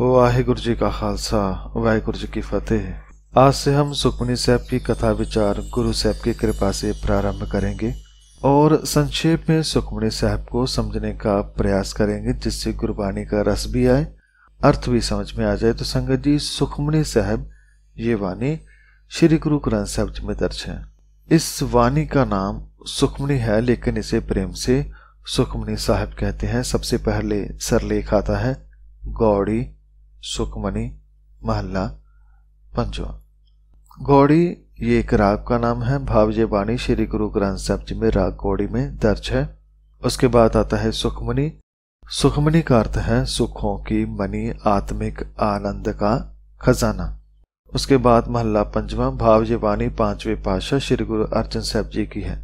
वाहिगुरु जी का खालसा वाहिगुरु जी की फतेह आज से हम सुखमनी साहब की कथा विचार गुरु साहब की कृपा से प्रारंभ करेंगे और संक्षेप में सुखमनी साहब को समझने का प्रयास करेंगे जिससे गुरबाणी का रस भी आए अर्थ भी समझ में आ जाए तो संगत जी सुखमनी साहब ये वाणी श्री गुरु ग्रंथ साहब जी में दर्ज है इस वाणी का नाम सुखमनी है लेकिन इसे प्रेम से सुखमनी साहब कहते हैं सबसे पहले सरलेख आता है गौड़ी सुखमणि महल्ला पंचवा गौड़ी ये एक राग का नाम है भावजे बाणी श्री गुरु ग्रंथ साहब जी में राग गौड़ी में दर्ज है उसके बाद आता है सुखमनी सुखमनी का अर्थ है सुखों की मनी आत्मिक आनंद का खजाना उसके बाद महल्ला पंचवा भावजे वाणी पांचवे पाशा श्री गुरु अर्जन साहब जी की है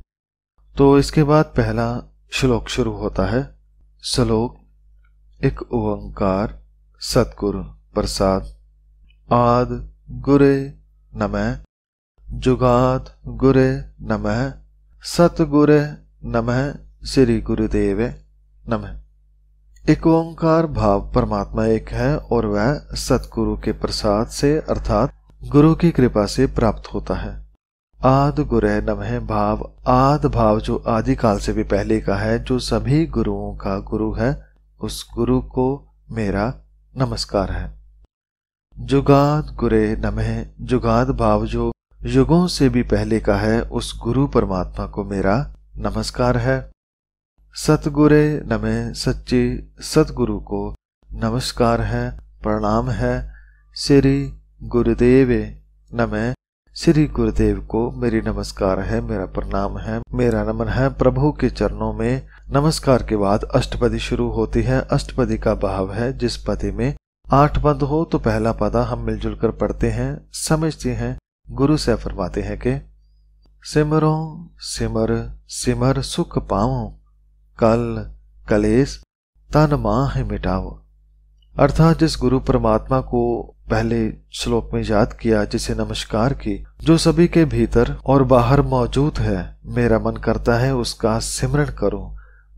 तो इसके बाद पहला श्लोक शुरू होता है श्लोक एक ओंकार सतगुर प्रसाद आद गुरे नमः जुगाद गुरे नमः सतगुरे नमः श्री गुरुदेव नमः एक ओंकार भाव परमात्मा एक है और वह सतगुरु के प्रसाद से अर्थात गुरु की कृपा से प्राप्त होता है आद गुरे नमः भाव आद भाव जो आदि काल से भी पहले का है जो सभी गुरुओं का गुरु है उस गुरु को मेरा नमस्कार है जुगाद गुरे नमः जुगाद भाव जो युगों से भी पहले का है उस गुरु परमात्मा को मेरा नमस्कार है सतगुरे नमे सच्चे सतगुरु को नमस्कार है प्रणाम है श्री गुरुदेव नमे श्री गुरुदेव को मेरी नमस्कार है मेरा प्रणाम है मेरा नमन है प्रभु के चरणों में नमस्कार के बाद अष्टपदी शुरू होती है अष्टपदी का भाव है जिस पति में आठ पद हो तो पहला पदा हम मिलजुल कर पढ़ते हैं समझते हैं गुरु से फरमाते हैं कि सिमरो सिमर सिमर सुख पाओ कल कलेश तन माह मिटाओ अर्थात जिस गुरु परमात्मा को पहले श्लोक में याद किया जिसे नमस्कार की जो सभी के भीतर और बाहर मौजूद है मेरा मन करता है उसका सिमरण करूं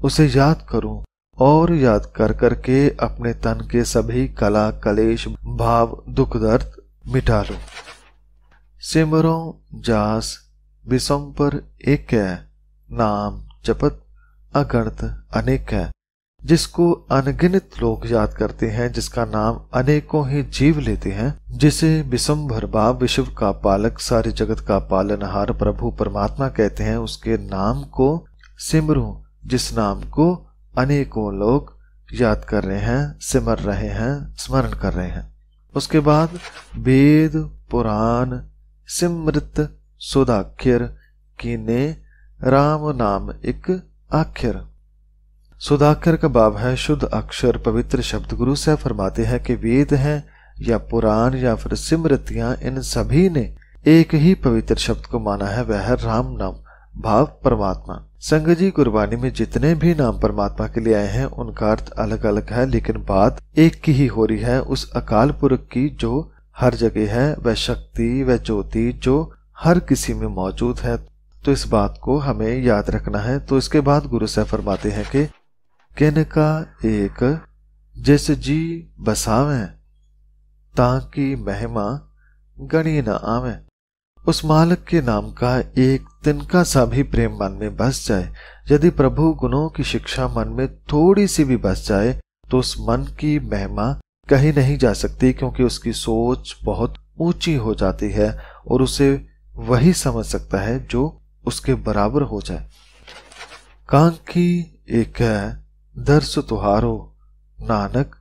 उसे याद करूं और याद कर करके अपने तन के सभी कला कलेश भाव दुख दर्द मिटा लो सिमरो जास विषम पर एक है नाम जपत अगणत अनेक है जिसको अनगिनत लोग याद करते हैं जिसका नाम अनेकों ही जीव लेते हैं जिसे विषम्भर भाव विश्व का पालक सारे जगत का पालनहार प्रभु परमात्मा कहते हैं उसके नाम को सिमरू जिस नाम को अनेकों लोग याद कर रहे हैं सिमर रहे हैं स्मरण कर रहे हैं उसके बाद वेद पुराण सिमृत सुदाख्यर कीने राम नाम एक आखिर सुदाक्षर का बाब है शुद्ध अक्षर पवित्र शब्द गुरु से फरमाते हैं कि वेद हैं या पुराण या फिर सिमृतियां इन सभी ने एक ही पवित्र शब्द को माना है वह राम नाम भाव परमात्मा संघ जी गुरबानी में जितने भी नाम परमात्मा के लिए आए हैं उनका अर्थ अलग अलग है लेकिन बात एक की ही हो रही है उस अकाल पुरुष की जो हर जगह है वह शक्ति वह ज्योति जो हर किसी में मौजूद है तो इस बात को हमें याद रखना है तो इसके बाद गुरु साहब फरमाते हैं कि किन का एक जिस जी बसावे ताकि महिमा गणी न आवे उस मालक के नाम का एक तिनका सा भी प्रेम मन में बस जाए यदि प्रभु गुणों की शिक्षा मन में थोड़ी सी भी बस जाए तो उस मन की महिमा कहीं नहीं जा सकती क्योंकि उसकी सोच बहुत ऊंची हो जाती है और उसे वही समझ सकता है जो उसके बराबर हो जाए कांकी एक दर्श तुहारो नानक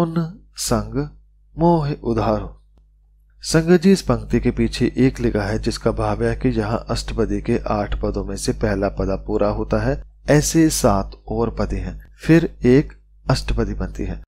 उन संग मोह उधारो संगत जी इस पंक्ति के पीछे एक लिखा है जिसका भाव है कि यहाँ अष्टपदी के आठ पदों में से पहला पदा पूरा होता है ऐसे सात और पदे हैं फिर एक अष्टपदी बनती है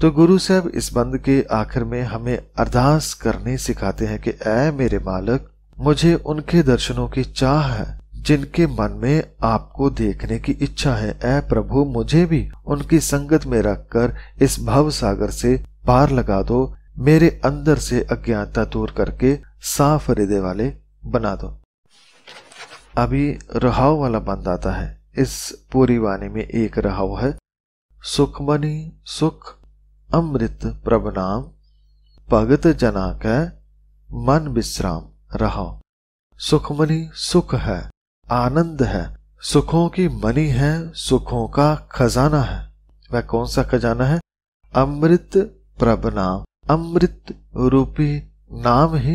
तो गुरु साहब इस बंद के आखिर में हमें अरदास करने सिखाते हैं कि ऐ मेरे मालक मुझे उनके दर्शनों की चाह है जिनके मन में आपको देखने की इच्छा है ऐ प्रभु मुझे भी उनकी संगत में रखकर इस भव सागर से पार लगा दो मेरे अंदर से अज्ञानता दूर करके साफ हृदय वाले बना दो अभी रहाव वाला बंद आता है इस पूरी वाणी में एक रहाव है सुखमणि सुख अमृत प्रभ नाम भगत जना कै मन विश्राम रहो सुखमणि सुख है आनंद है सुखों की मणि है सुखों का खजाना है वह कौन सा खजाना है अमृत प्रभ नाम अमृत रूपी नाम ही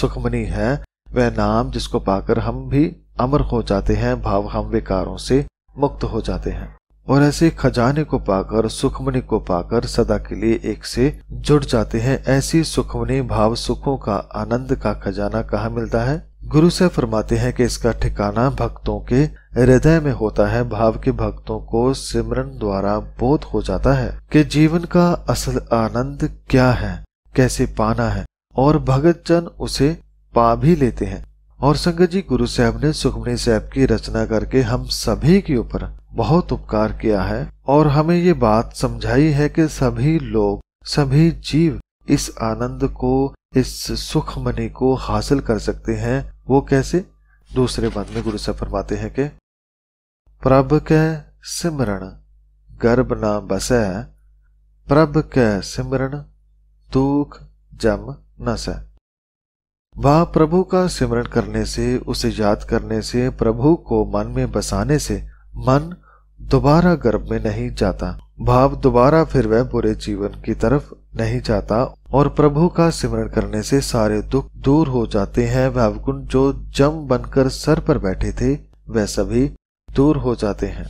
सुखमनी है वह नाम जिसको पाकर हम भी अमर हो जाते हैं भाव हम विकारों से मुक्त हो जाते हैं और ऐसे खजाने को पाकर सुखमनी को पाकर सदा के लिए एक से जुड़ जाते हैं ऐसी सुखमनी भाव सुखों का आनंद का खजाना कहाँ मिलता है गुरु से फरमाते हैं कि इसका ठिकाना भक्तों के हृदय में होता है भाव के भक्तों को सिमरन द्वारा बोध हो जाता है कि जीवन का असल आनंद क्या है कैसे पाना है और भगत जन उसे पा भी लेते हैं और संगत जी गुरु साहब ने सुखमणी साहब की रचना करके हम सभी के ऊपर बहुत उपकार किया है और हमें ये बात समझाई है कि सभी लोग सभी जीव इस आनंद को इस सुख मनी को हासिल कर सकते हैं वो कैसे दूसरे बात में गुरु साहब फरमाते हैं कि प्रभ के सिमरण गर्भ न बसै प्रभ के सिमरण दुख जम न स वह प्रभु का सिमरण करने से उसे याद करने से प्रभु को मन में बसाने से मन दोबारा गर्भ में नहीं जाता भाव दोबारा फिर वह बुरे जीवन की तरफ नहीं जाता और प्रभु का सिमरण करने से सारे दुख दूर हो जाते हैं वह अवगुण जो जम बनकर सर पर बैठे थे वह सभी दूर हो जाते हैं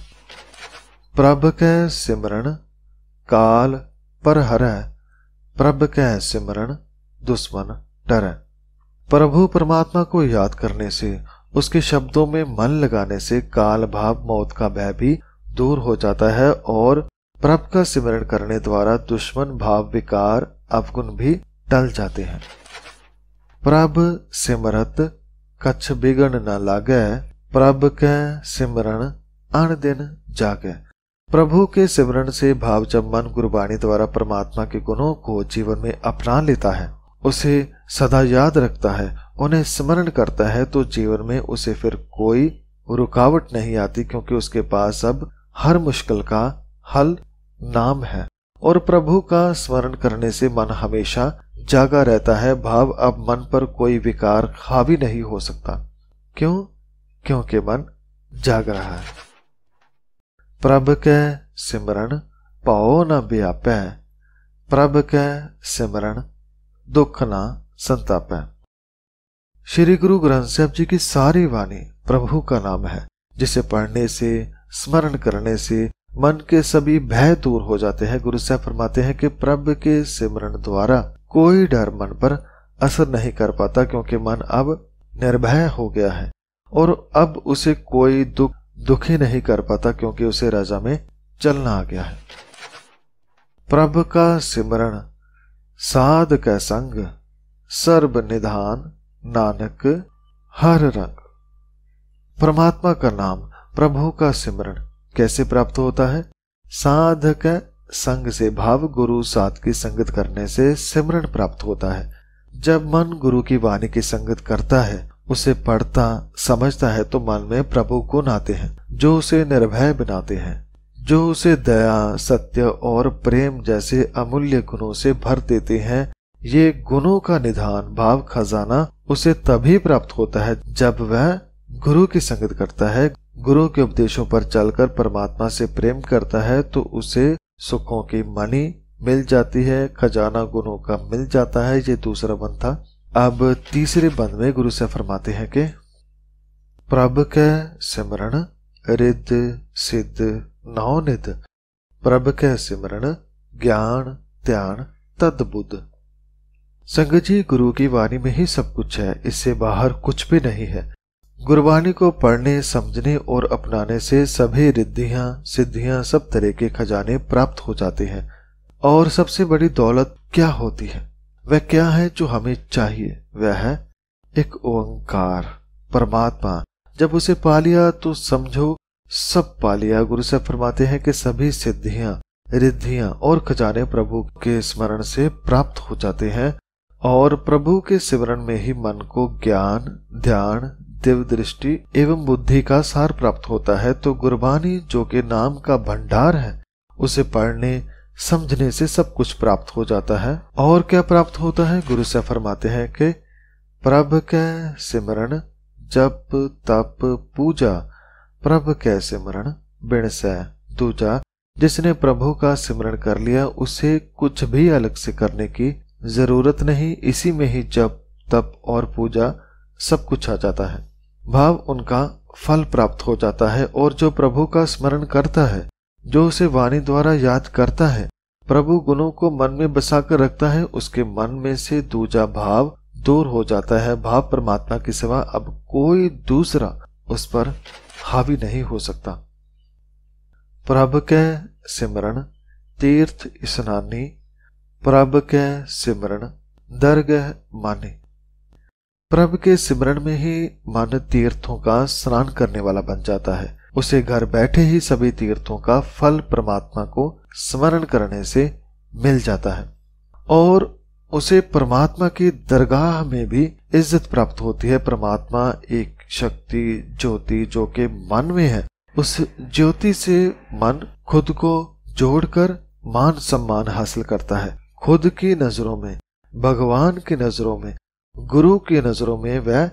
प्रभ कै सिमरण काल पर हर प्रभ कै सिमरण दुश्मन डर प्रभु परमात्मा को याद करने से उसके शब्दों में मन लगाने से काल भाव मौत का भय भी दूर हो जाता है और प्रभ का सिमरण करने द्वारा दुश्मन भाव विकार अवगुण भी टल जाते हैं प्रभ सिमरत कच्छ बिगड़ न लागे प्रभ कै सिमरण अण दिन जागे प्रभु के सिमरण से भाव जब मन गुरबाणी द्वारा परमात्मा के गुणों को जीवन में अपना लेता है उसे सदा याद रखता है उन्हें स्मरण करता है तो जीवन में उसे फिर कोई रुकावट नहीं आती क्योंकि उसके पास अब हर मुश्किल का हल नाम है और प्रभु का स्मरण करने से मन हमेशा जागा रहता है भाव अब मन पर कोई विकार हावी नहीं हो सकता क्यों क्योंकि मन जाग रहा है प्रभ के सिमरण पाओ न व्याप प्रभ के सिमरण दुख न संताप श्री गुरु ग्रंथ साहब जी की सारी वाणी प्रभु का नाम है जिसे पढ़ने से स्मरण करने से मन के सभी भय दूर हो जाते हैं गुरु साहब फरमाते हैं कि प्रभ के सिमरण द्वारा कोई डर मन पर असर नहीं कर पाता क्योंकि मन अब निर्भय हो गया है और अब उसे कोई दुख दुखी नहीं कर पाता क्योंकि उसे राजा में चलना आ गया है प्रभ का सिमरण साध का संग सर्व निधान नानक हर रंग परमात्मा का नाम प्रभु का सिमरण कैसे प्राप्त होता है साध के संग से भाव गुरु साध की संगत करने से सिमरण प्राप्त होता है जब मन गुरु की वाणी की संगत करता है उसे पढ़ता समझता है तो मन में प्रभु गुण आते हैं जो उसे निर्भय बनाते हैं जो उसे दया सत्य और प्रेम जैसे अमूल्य गुणों से भर देते हैं ये गुणों का निधान भाव खजाना उसे तभी प्राप्त होता है जब वह गुरु की संगत करता है गुरु के उपदेशों पर चलकर परमात्मा से प्रेम करता है तो उसे सुखों की मणि मिल जाती है खजाना गुणों का मिल जाता है ये दूसरा था अब तीसरे बंद में गुरु से फरमाते हैं कि प्रभ के सिमरण रिद सिद्ध नौ निध प्रभ के सिमरण ज्ञान ध्यान तदबुद्ध संगत जी गुरु की वाणी में ही सब कुछ है इससे बाहर कुछ भी नहीं है गुरबाणी को पढ़ने समझने और अपनाने से सभी रिद्धियां सिद्धियां सब तरह के खजाने प्राप्त हो जाते हैं और सबसे बड़ी दौलत क्या होती है वह क्या है जो हमें चाहिए वह है एक ओंकार परमात्मा जब उसे पा लिया तो समझो सब पा लिया गुरु से फरमाते हैं कि सभी सिद्धियां रिद्धियां और खजाने प्रभु के स्मरण से प्राप्त हो जाते हैं और प्रभु के स्मरण में ही मन को ज्ञान ध्यान दिव्य दृष्टि एवं बुद्धि का सार प्राप्त होता है तो गुरबानी जो के नाम का भंडार है उसे पढ़ने समझने से सब कुछ प्राप्त हो जाता है और क्या प्राप्त होता है गुरु से फरमाते हैं कि प्रभ के सिमरण जप तप पूजा प्रभ के सिमरण बिण से दूजा जिसने प्रभु का सिमरण कर लिया उसे कुछ भी अलग से करने की जरूरत नहीं इसी में ही जप तप और पूजा सब कुछ आ जाता है भाव उनका फल प्राप्त हो जाता है और जो प्रभु का स्मरण करता है जो उसे वाणी द्वारा याद करता है प्रभु गुणों को मन में बसा कर रखता है उसके मन में से दूजा भाव दूर हो जाता है भाव परमात्मा के सिवा अब कोई दूसरा उस पर हावी नहीं हो सकता प्रभ के सिमरण तीर्थ स्नानी प्रभ के सिमरण दर्ग माने प्रभ के सिमरण में ही मन तीर्थों का स्नान करने वाला बन जाता है उसे घर बैठे ही सभी तीर्थों का फल परमात्मा को स्मरण करने से मिल जाता है और उसे परमात्मा की दरगाह में भी इज्जत प्राप्त होती है परमात्मा एक शक्ति ज्योति जो के मन में है उस ज्योति से मन खुद को जोड़कर मान सम्मान हासिल करता है खुद की नजरों में भगवान की नजरों में गुरु की नजरों में वह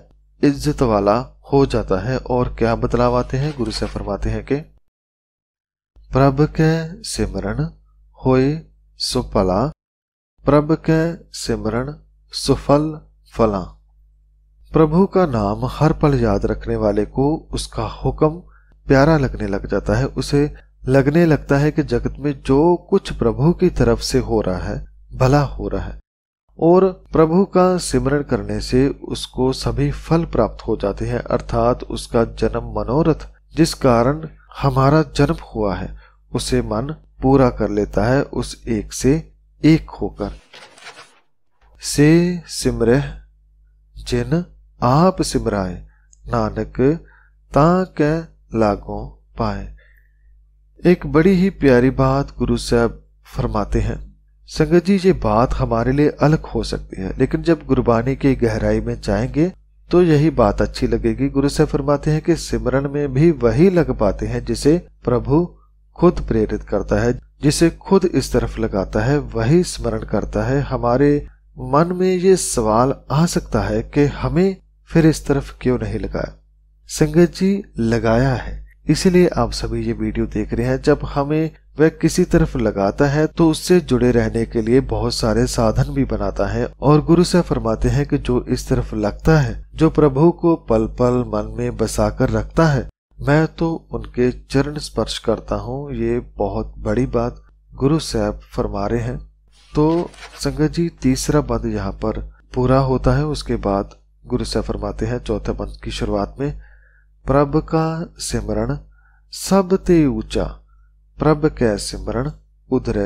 इज्जत वाला हो जाता है और क्या बदलाव आते हैं गुरु से फरमाते हैं कि प्रभ के सिमरण होए सुफला प्रभ के सिमरण सुफल फला प्रभु का नाम हर पल याद रखने वाले को उसका हुक्म प्यारा लगने लग जाता है उसे लगने लगता है कि जगत में जो कुछ प्रभु की तरफ से हो रहा है भला हो रहा है और प्रभु का सिमरण करने से उसको सभी फल प्राप्त हो जाते हैं अर्थात उसका जन्म मनोरथ जिस कारण हमारा जन्म हुआ है उसे मन पूरा कर लेता है उस एक से एक होकर से सिमरह जिन आप सिमराए नानक ता लागो पाए एक बड़ी ही प्यारी बात गुरु साहब फरमाते हैं संगत जी ये बात हमारे लिए अलग हो सकती है लेकिन जब गुरबानी की गहराई में जाएंगे तो यही बात अच्छी लगेगी गुरु से फरमाते हैं कि सिमरन में भी वही लग पाते हैं जिसे प्रभु खुद प्रेरित करता है जिसे खुद इस तरफ लगाता है वही स्मरण करता है हमारे मन में ये सवाल आ सकता है कि हमें फिर इस तरफ क्यों नहीं लगाया संगत जी लगाया है इसीलिए आप सभी ये वीडियो देख रहे हैं जब हमें वह किसी तरफ लगाता है तो उससे जुड़े रहने के लिए बहुत सारे साधन भी बनाता है और गुरु से फरमाते हैं कि जो इस तरफ लगता है जो प्रभु को पल पल मन में बसा कर रखता है मैं तो उनके चरण स्पर्श करता हूँ ये बहुत बड़ी बात गुरु साहब फरमा रहे हैं तो संगत जी तीसरा बंद यहाँ पर पूरा होता है उसके बाद गुरु साहब फरमाते हैं चौथे बंद की शुरुआत में प्रभ का सिमरण सब ते ऊंचा प्रभ के सिमरण उधर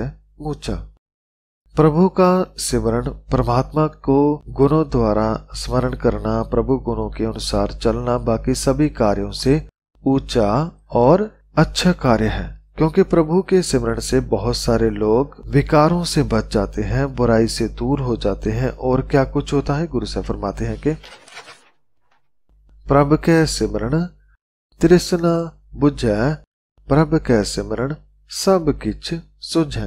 ऊंचा प्रभु का सिमरण परमात्मा को गुणों द्वारा स्मरण करना प्रभु गुणों के अनुसार चलना बाकी सभी कार्यों से ऊंचा और अच्छा कार्य है क्योंकि प्रभु के सिमरण से बहुत सारे लोग विकारों से बच जाते हैं बुराई से दूर हो जाते हैं और क्या कुछ होता है गुरु से फरमाते हैं कि प्रभ के सिमरण तृष्णा बुझ प्रभ के सिमरण सब किच सुझ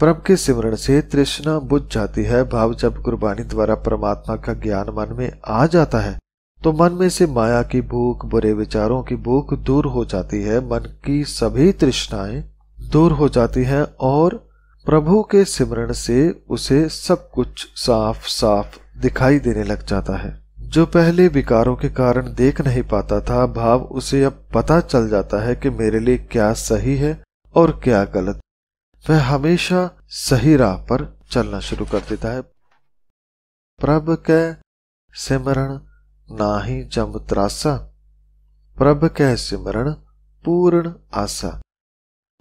प्रभ के सिमरण से तृष्णा बुझ जाती है भाव जब कुर्बानी द्वारा परमात्मा का ज्ञान मन में आ जाता है तो मन में से माया की भूख बुरे विचारों की भूख दूर हो जाती है मन की सभी तृष्णाएं दूर हो जाती हैं और प्रभु के सिमरण से उसे सब कुछ साफ साफ दिखाई देने लग जाता है जो पहले विकारों के कारण देख नहीं पाता था भाव उसे अब पता चल जाता है कि मेरे लिए क्या सही है और क्या गलत वह हमेशा सही राह पर चलना शुरू कर देता है प्रभ कह सिमरण ना ही जम त्रासा प्रभ कै सिमरण पूर्ण आशा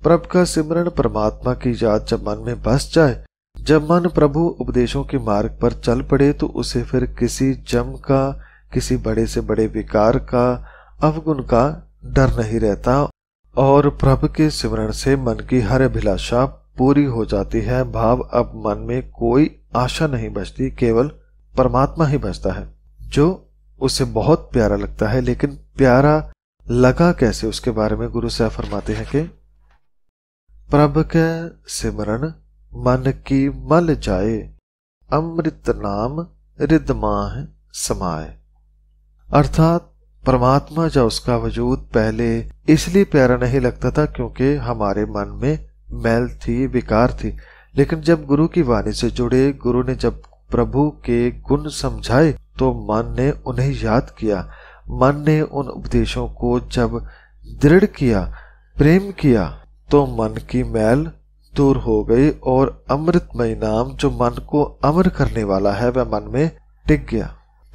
प्रभ का सिमरण परमात्मा की याद जब मन में बस जाए जब मन प्रभु उपदेशों के मार्ग पर चल पड़े तो उसे फिर किसी जम का किसी बड़े से बड़े विकार का अवगुण का डर नहीं रहता और प्रभु के सिमरण से मन की हर अभिलाषा पूरी हो जाती है भाव अब मन में कोई आशा नहीं बचती केवल परमात्मा ही बचता है जो उसे बहुत प्यारा लगता है लेकिन प्यारा लगा कैसे उसके बारे में गुरु साहब फरमाते हैं कि प्रभ के सिमरण मन की मल जाए अमृत नाम रिदमाह समाए अर्थात परमात्मा या उसका वजूद पहले इसलिए प्यारा नहीं लगता था क्योंकि हमारे मन में मैल थी विकार थी लेकिन जब गुरु की वाणी से जुड़े गुरु ने जब प्रभु के गुण समझाए तो मन ने उन्हें याद किया मन ने उन उपदेशों को जब दृढ़ किया प्रेम किया तो मन की मैल दूर हो गई और अमृतमय नाम जो मन को अमर करने वाला है वह मन में टिक गया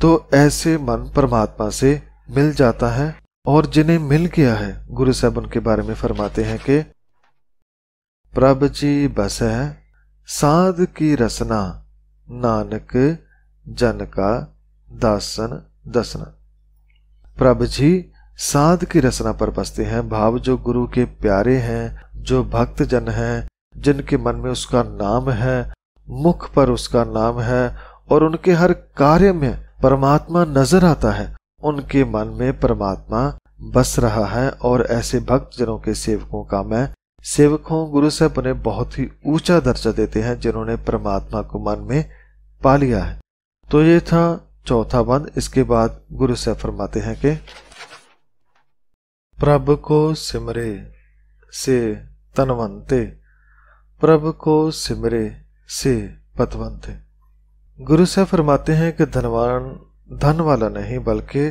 तो ऐसे मन परमात्मा से मिल जाता है और जिन्हें मिल गया है गुरु साहब उनके बारे में फरमाते हैं कि प्रभ जी बस है साध की रसना नानक जन का दासन दसना प्रभ जी साध की रचना पर बसते हैं भाव जो गुरु के प्यारे हैं जो भक्त जन हैं जिनके मन में उसका नाम है मुख पर उसका नाम है और उनके हर कार्य में परमात्मा नजर आता है उनके मन में परमात्मा बस रहा है और ऐसे भक्त जनों के सेवकों का मैं सेवकों गुरु साहब उन्हें बहुत ही ऊंचा दर्जा देते हैं जिन्होंने परमात्मा को मन में पा लिया है तो ये था चौथा बंद इसके बाद गुरु साहब फरमाते हैं कि प्रभ को सिमरे से तनवंते प्रभ को सिमरे से पतवंत है गुरु साहब फरमाते हैं कि धनवान धन वाला नहीं बल्कि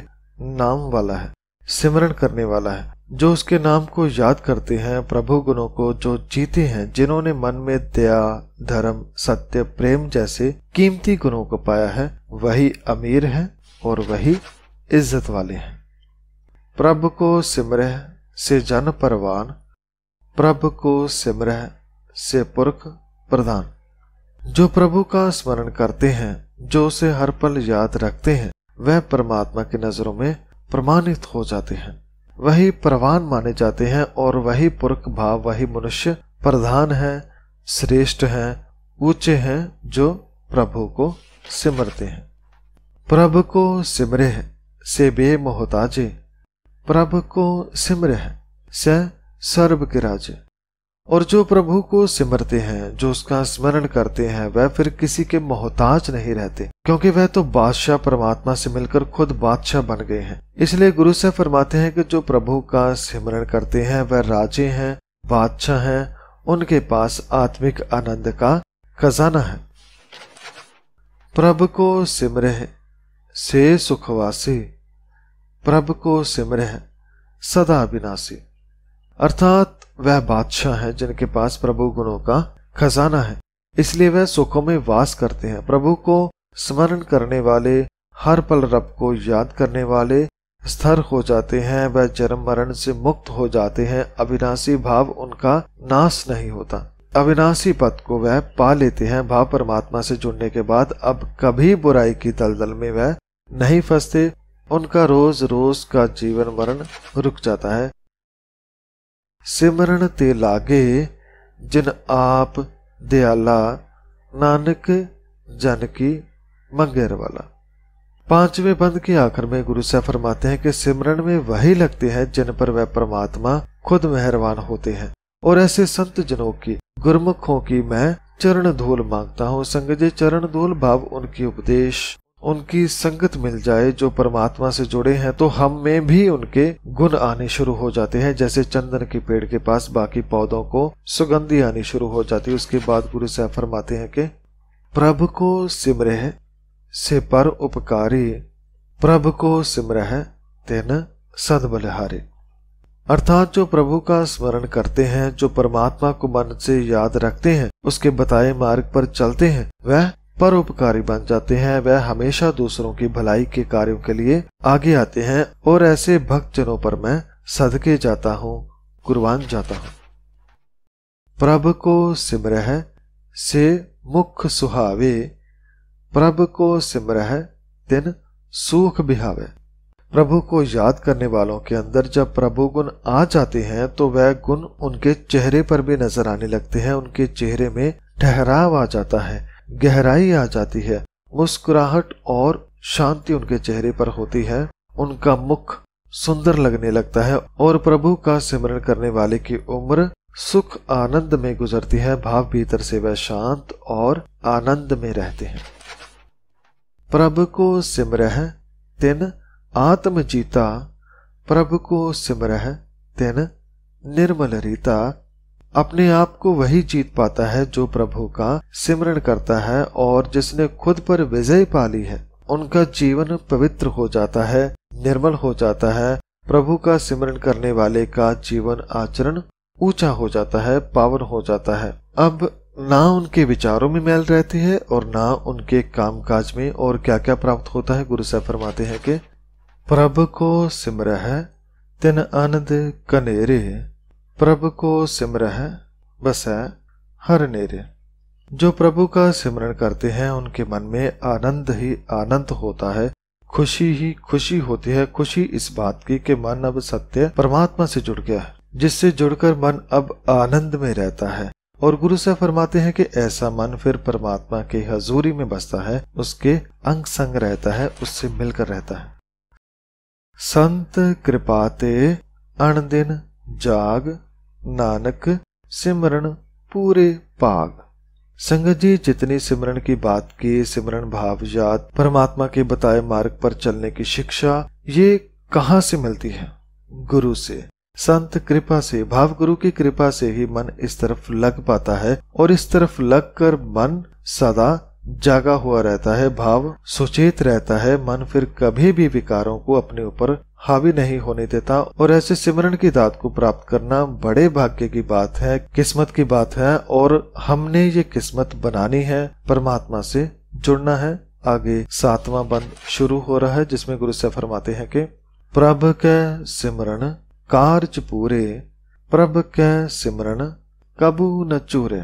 नाम वाला है सिमरन करने वाला है जो उसके नाम को याद करते हैं प्रभु गुणों को जो जीते हैं जिन्होंने मन में दया धर्म सत्य प्रेम जैसे कीमती गुणों को पाया है वही अमीर है और वही इज्जत वाले हैं प्रभु को सिमरह से जन परवान प्रभु को सिमरह से पुरख प्रधान जो प्रभु का स्मरण करते हैं जो उसे हर पल याद रखते हैं वह परमात्मा की नजरों में प्रमाणित हो जाते हैं वही प्रवान माने जाते हैं और वही पुरख भाव वही मनुष्य प्रधान है श्रेष्ठ है ऊंचे हैं जो प्रभु को सिमरते हैं प्रभु को सिमरे है से बे मोहताजे प्रभु को सिमरे से सर्व के राजे और जो प्रभु को सिमरते हैं जो उसका स्मरण करते हैं वह फिर किसी के मोहताज नहीं रहते क्योंकि वह तो बादशाह परमात्मा से मिलकर खुद बादशाह बन गए हैं इसलिए गुरु से फरमाते हैं कि जो प्रभु का स्मरण करते हैं वह राजे हैं बादशाह हैं उनके पास आत्मिक आनंद का खजाना है प्रभु को सिमरह से सुखवासी प्रभु को सिमरह सदा विनाशी अर्थात वह बादशाह है जिनके पास प्रभु गुणों का खजाना है इसलिए वह सुखों में वास करते हैं प्रभु को स्मरण करने वाले हर पल रब को याद करने वाले स्थर हो जाते हैं वह जन्म मरण से मुक्त हो जाते हैं अविनाशी भाव उनका नाश नहीं होता अविनाशी पद को वह पा लेते हैं भाव परमात्मा से जुड़ने के बाद अब कभी बुराई की दलदल में वह नहीं फंसते उनका रोज रोज का जीवन मरण रुक जाता है सिमरन ते लागे जिन आप दयाला नानक जन की मंगेर वाला पांचवें बंद के आखिर में गुरु साहब फरमाते हैं कि सिमरन में वही लगते हैं जिन पर वह परमात्मा खुद मेहरबान होते हैं और ऐसे संत जनों की गुरमुखों की मैं चरण धूल मांगता हूँ संगजे चरण धूल भाव उनके उपदेश उनकी संगत मिल जाए जो परमात्मा से जुड़े हैं तो हम में भी उनके गुण आने शुरू हो जाते हैं जैसे चंदन के पेड़ के पास बाकी पौधों को सुगंधी आनी शुरू हो जाती है उसके बाद गुरु साहब फरमाते हैं कि प्रभु को सिमरह से पर उपकारी प्रभ को सिमरह तेन सदबलहारे अर्थात जो प्रभु का स्मरण करते हैं जो परमात्मा को मन से याद रखते हैं उसके बताए मार्ग पर चलते हैं वह परोपकारी बन जाते हैं वह हमेशा दूसरों की भलाई के कार्यों के लिए आगे आते हैं और ऐसे भक्तजनों पर मैं सदके जाता हूँ कुर्बान जाता हूँ प्रभ को सिमरह से मुख सुहावे प्रभ को सिमरह तिन सुख बिहावे प्रभु को याद करने वालों के अंदर जब प्रभु गुण आ जाते हैं तो वह गुण उनके चेहरे पर भी नजर आने लगते हैं उनके चेहरे में ठहराव आ जाता है गहराई आ जाती है मुस्कुराहट और शांति उनके चेहरे पर होती है उनका मुख सुंदर लगने लगता है और प्रभु का सिमरण करने वाले की उम्र सुख आनंद में गुजरती है भाव भीतर से वह शांत और आनंद में रहते हैं प्रभु को सिमरह तिन आत्मजीता प्रभु को सिमरह तिन निर्मल रीता अपने आप को वही जीत पाता है जो प्रभु का सिमरण करता है और जिसने खुद पर विजय पा ली है उनका जीवन पवित्र हो जाता है निर्मल हो जाता है प्रभु का सिमरण करने वाले का जीवन आचरण ऊंचा हो जाता है पावन हो जाता है अब ना उनके विचारों में मैल रहती है और ना उनके कामकाज में और क्या क्या प्राप्त होता है गुरु साहब फरमाते हैं कि प्रभु को सिमर है तिन आनंद कनेरे प्रभु को सिमरह बस हर नेरे जो प्रभु का सिमरण करते हैं उनके मन में आनंद ही आनंद होता है खुशी ही खुशी होती है खुशी इस बात की कि मन अब सत्य परमात्मा से जुड़ गया है जिससे जुड़कर मन अब आनंद में रहता है और गुरु से फरमाते हैं कि ऐसा मन फिर परमात्मा के हजूरी में बसता है उसके अंग संग रहता है उससे मिलकर रहता है संत कृपाते अणदिन जाग नानक सिमरन पूरे भाग संगत जी जितने सिमरन की बात की सिमरन भाव जात परमात्मा के बताए मार्ग पर चलने की शिक्षा ये कहाँ से मिलती है गुरु से संत कृपा से भाव गुरु की कृपा से ही मन इस तरफ लग पाता है और इस तरफ लग कर मन सदा जागा हुआ रहता है भाव सुचेत रहता है मन फिर कभी भी विकारों को अपने ऊपर हावी नहीं होने देता और ऐसे सिमरन की दात को प्राप्त करना बड़े भाग्य की बात है किस्मत की बात है और हमने ये किस्मत बनानी है परमात्मा से जुड़ना है आगे सातवां बंद शुरू हो रहा है जिसमें गुरु से फरमाते हैं कि प्रभ के सिमरन कार्य पूरे प्रभ के सिमरन कबू न चूरे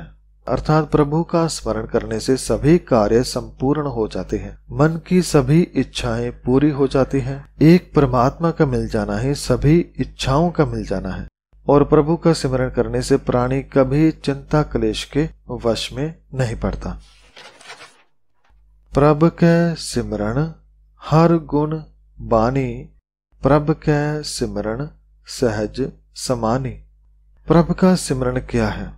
अर्थात प्रभु का स्मरण करने से सभी कार्य संपूर्ण हो जाते हैं मन की सभी इच्छाएं पूरी हो जाती हैं एक परमात्मा का मिल जाना ही सभी इच्छाओं का मिल जाना है और प्रभु का स्मरण करने से प्राणी कभी चिंता क्लेश के वश में नहीं पड़ता प्रभ के सिमरण हर गुण बानी प्रभ के सिमरण सहज समानी प्रभ का सिमरण क्या है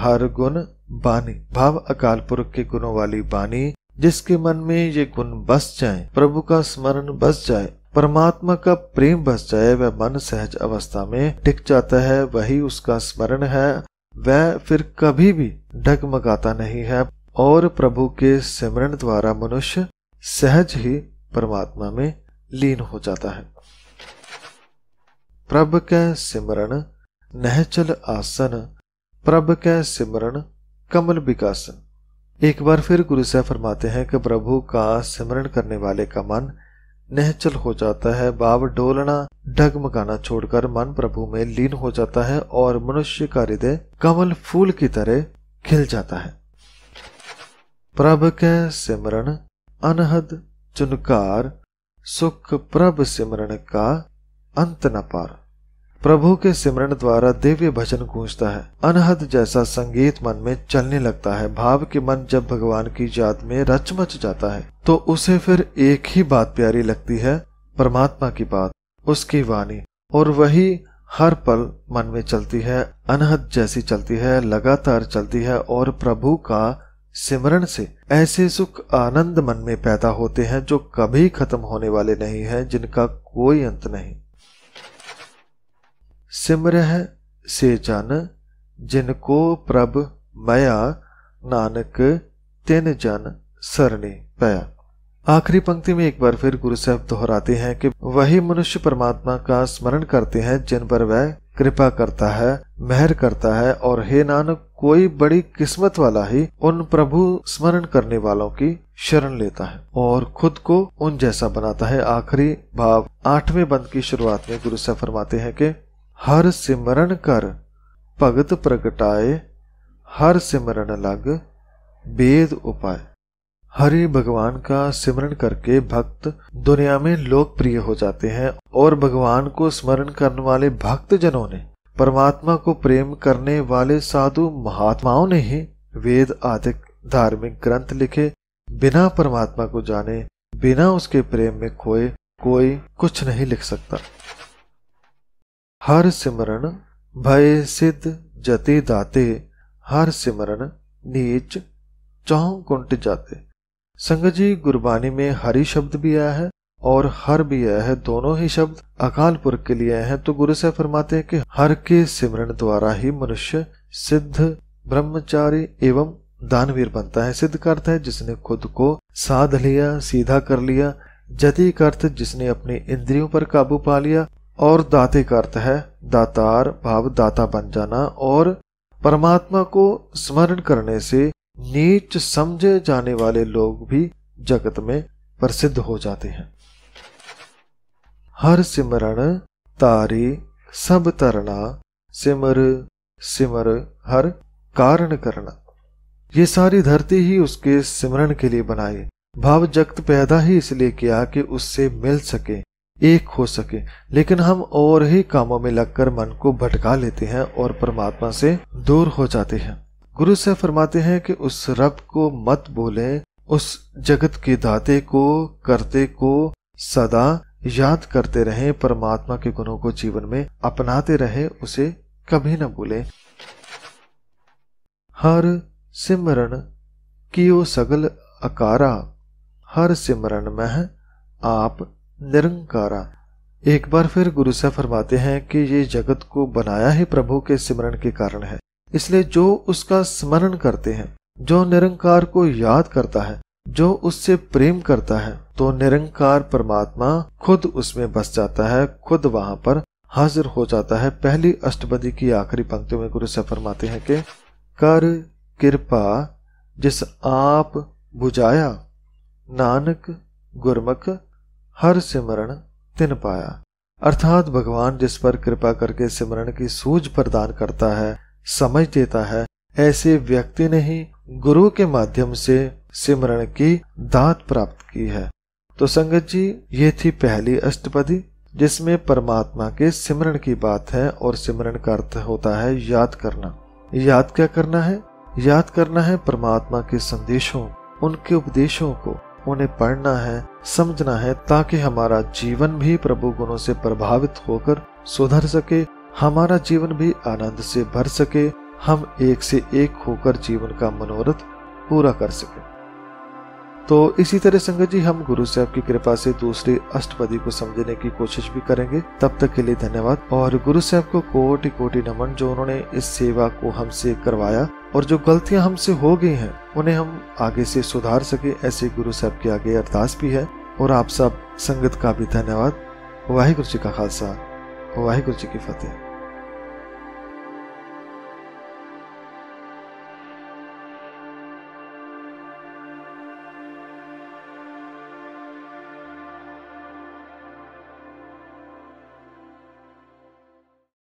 हर गुण बानी भाव अकाल पुरख के गुणों वाली बानी जिसके मन में ये गुण बस जाए प्रभु का स्मरण बस जाए परमात्मा का प्रेम बस जाए वह मन सहज अवस्था में टिक जाता है वही उसका स्मरण है वह फिर कभी भी ढगमगाता नहीं है और प्रभु के स्मरण द्वारा मनुष्य सहज ही परमात्मा में लीन हो जाता है प्रभ के सिमरण नहचल आसन प्रभ के सिमरण कमल विकासन एक बार फिर गुरु साहब फरमाते हैं कि प्रभु का सिमरण करने वाले का मन नहचल हो जाता है भाव डोलना डगमगाना छोड़कर मन प्रभु में लीन हो जाता है और मनुष्य का हृदय कमल फूल की तरह खिल जाता है प्रभ के सिमरण अनहद चुनकार सुख प्रभ सिमरण का अंत न पार प्रभु के सिमरण द्वारा दिव्य भजन गूंजता है अनहद जैसा संगीत मन में चलने लगता है भाव के मन जब भगवान की याद में रच मच जाता है तो उसे फिर एक ही बात प्यारी लगती है परमात्मा की बात उसकी वाणी और वही हर पल मन में चलती है अनहद जैसी चलती है लगातार चलती है और प्रभु का सिमरण से ऐसे सुख आनंद मन में पैदा होते हैं जो कभी खत्म होने वाले नहीं है जिनका कोई अंत नहीं सिमरह से जन जिनको प्रभ मया नानक तिन जन सरणी पया आखिरी पंक्ति में एक बार फिर गुरु साहब दोहराते हैं कि वही मनुष्य परमात्मा का स्मरण करते हैं जिन पर वह कृपा करता है मेहर करता है और हे नानक कोई बड़ी किस्मत वाला ही उन प्रभु स्मरण करने वालों की शरण लेता है और खुद को उन जैसा बनाता है आखिरी भाव आठवें बंद की शुरुआत में गुरु साहब फरमाते हैं कि हर सिमरन कर भगत प्रगटाए हर सिमरन लग वेद उपाय हरि भगवान का सिमरन करके भक्त दुनिया में लोकप्रिय हो जाते हैं और भगवान को स्मरण करने वाले भक्त जनों ने परमात्मा को प्रेम करने वाले साधु महात्माओं ने ही वेद आदि धार्मिक ग्रंथ लिखे बिना परमात्मा को जाने बिना उसके प्रेम में खोए कोई कुछ नहीं लिख सकता हर सिमरन भय सिद्ध जते दाते हर सिमरन नीच चौ कुंट जाते संग जी गुरबानी में हरि शब्द भी आया है और हर भी आया है दोनों ही शब्द अकाल पुरख के लिए हैं तो गुरु से फरमाते हैं कि हर के सिमरन द्वारा ही मनुष्य सिद्ध ब्रह्मचारी एवं दानवीर बनता है सिद्ध अर्थ है जिसने खुद को साध लिया सीधा कर लिया जति का अर्थ जिसने अपने इंद्रियों पर काबू पा लिया और दाते का अर्थ है दातार भाव दाता बन जाना और परमात्मा को स्मरण करने से नीच समझे जाने वाले लोग भी जगत में प्रसिद्ध हो जाते हैं हर सिमरण तारी सब तरना सिमर सिमर हर कारण करना ये सारी धरती ही उसके सिमरण के लिए बनाई भाव जगत पैदा ही इसलिए किया कि उससे मिल सके एक हो सके लेकिन हम और ही कामों में लगकर मन को भटका लेते हैं और परमात्मा से दूर हो जाते हैं गुरु से फरमाते हैं कि उस रब को मत बोले उस जगत के दाते को करते को सदा याद करते रहें परमात्मा के गुणों को जीवन में अपनाते रहें उसे कभी न भूले हर सिमरण कियो सगल अकारा हर सिमरण में आप निरंकारा एक बार फिर गुरु से फरमाते हैं कि ये जगत को बनाया ही प्रभु के स्मरण के कारण है इसलिए जो उसका स्मरण करते हैं जो निरंकार को याद करता है जो उससे प्रेम करता है तो निरंकार परमात्मा खुद उसमें बस जाता है खुद वहां पर हाजिर हो जाता है पहली अष्टपदी की आखिरी पंक्ति में गुरु से फरमाते हैं कि कर कृपा जिस आप बुझाया नानक गुरमुख हर सिमरण तिन पाया अर्थात भगवान जिस पर कृपा करके सिमरण की सूझ प्रदान करता है समझ देता है ऐसे व्यक्ति ने ही गुरु के माध्यम से सिमरण की दात प्राप्त की है तो संगत जी ये थी पहली अष्टपदी जिसमें परमात्मा के सिमरण की बात है और सिमरण का अर्थ होता है याद करना याद क्या करना है याद करना है परमात्मा के संदेशों उनके उपदेशों को उन्हें पढ़ना है समझना है ताकि हमारा जीवन भी प्रभु गुणों से प्रभावित होकर सुधर सके हमारा जीवन भी आनंद से भर सके हम एक से एक होकर जीवन का मनोरथ पूरा कर सके तो इसी तरह संगत जी हम गुरु साहब की कृपा से दूसरी अष्टपदी को समझने की कोशिश भी करेंगे तब तक के लिए धन्यवाद और गुरु साहब को कोटि कोटि नमन जो उन्होंने इस सेवा को हमसे करवाया और जो गलतियां हमसे हो गई हैं उन्हें हम आगे से सुधार सके ऐसे गुरु साहब के आगे अरदास भी है और आप सब संगत का भी धन्यवाद वाहिगुरु जी का खालसा वाहिगुरु जी की फतेह